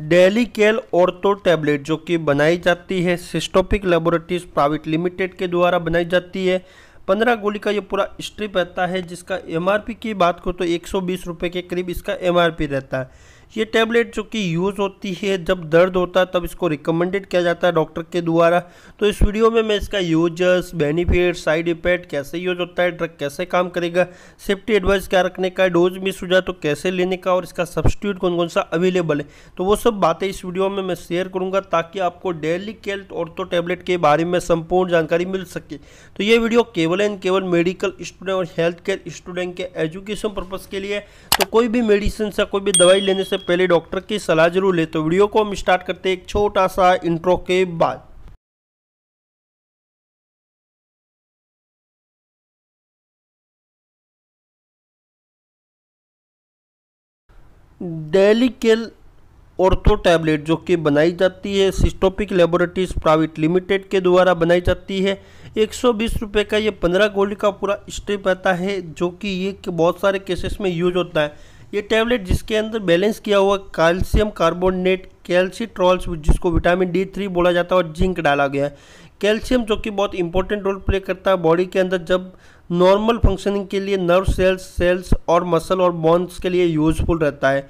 daily केल औरतो tablet जो कि बनाई जाती है सिस्टोपिक लेबोरेटरीज प्राइवेट लिमिटेड के द्वारा बनाई जाती है पंद्रह गोली का ये पूरा स्ट्रिप रहता है जिसका एमआरपी की बात करो तो एक सौ के करीब इसका एमआरपी रहता है ये टैबलेट जो कि यूज़ होती है जब दर्द होता है तब इसको रिकमेंडेड किया जाता है डॉक्टर के द्वारा तो इस वीडियो में मैं इसका यूजर्स बेनिफिट साइड इफेक्ट कैसे यूज होता है ड्रग कैसे काम करेगा सेफ्टी एडवाइस क्या रखने का डोज मिस हो जाए तो कैसे लेने का और इसका सब्सटीट्यूट कौन कौन सा अवेलेबल है तो वो सब बातें इस वीडियो में मैं शेयर करूँगा ताकि आपको डेली और तो टैबलेट के बारे में संपूर्ण जानकारी मिल सके तो ये वीडियो केवल एंड केवल मेडिकल स्टूडेंट और हेल्थ केयर स्टूडेंट के एजुकेशन पर्पज़ के लिए तो कोई भी मेडिसिन या कोई भी दवाई लेने से पहले डॉक्टर की सलाह जरूर ले तो वीडियो को हम स्टार्ट करते हैं एक छोटा सा इंट्रो के बाद डेलिकेल ऑर्थो टैबलेट जो कि बनाई जाती है सिस्टोपिक लेबोरेटरीज प्राइवेट लिमिटेड के द्वारा बनाई जाती है एक सौ का ये पंद्रह गोली का पूरा स्ट्रिप आता है जो कि ये बहुत सारे केसेस में यूज होता है ये टैबलेट जिसके अंदर बैलेंस किया हुआ कैल्शियम कार्बोनेट ट्रॉल्स जिसको विटामिन डी थ्री बोला जाता है और जिंक डाला गया है कैल्शियम जो कि बहुत इंपॉर्टेंट रोल प्ले करता है बॉडी के अंदर जब नॉर्मल फंक्शनिंग के लिए नर्व सेल्स सेल्स और मसल और बॉन्स के लिए यूजफुल रहता है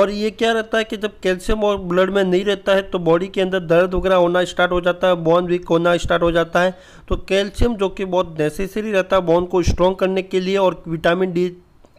और ये क्या रहता है कि जब कैल्शियम और ब्लड में नहीं रहता है तो बॉडी के अंदर दर्द वगैरह होना स्टार्ट हो जाता है बॉन वीक होना स्टार्ट हो जाता है तो कैल्शियम जो कि बहुत नेसेसरी रहता है बॉन को स्ट्रॉन्ग करने के लिए और विटामिन डी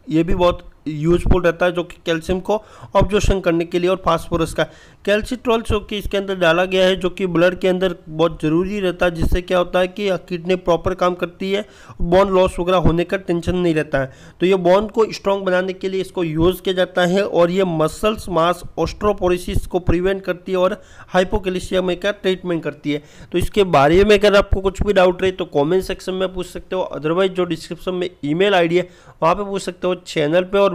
ये भी बहुत यूजफुल रहता है जो कि कैल्शियम को ऑब्जॉर्शन करने के लिए और फास्फोरस का कैल्सिट्रोल जो कि इसके अंदर डाला गया है जो कि ब्लड के अंदर बहुत ज़रूरी रहता है जिससे क्या होता है कि किडनी प्रॉपर काम करती है बोन लॉस वगैरह होने का टेंशन नहीं रहता है तो ये बोन को स्ट्रॉन्ग बनाने के लिए इसको यूज़ किया जाता है और ये मसल्स मास ऑस्ट्रोपोरिसिस को प्रिवेंट करती है और हाइपोकैल्शियम का ट्रीटमेंट करती है तो इसके बारे में अगर आपको कुछ भी डाउट रहे तो कॉमेंट सेक्शन में पूछ सकते हो अदरवाइज जो डिस्क्रिप्शन में ई मेल है वहाँ पर पूछ सकते हो चैनल पर और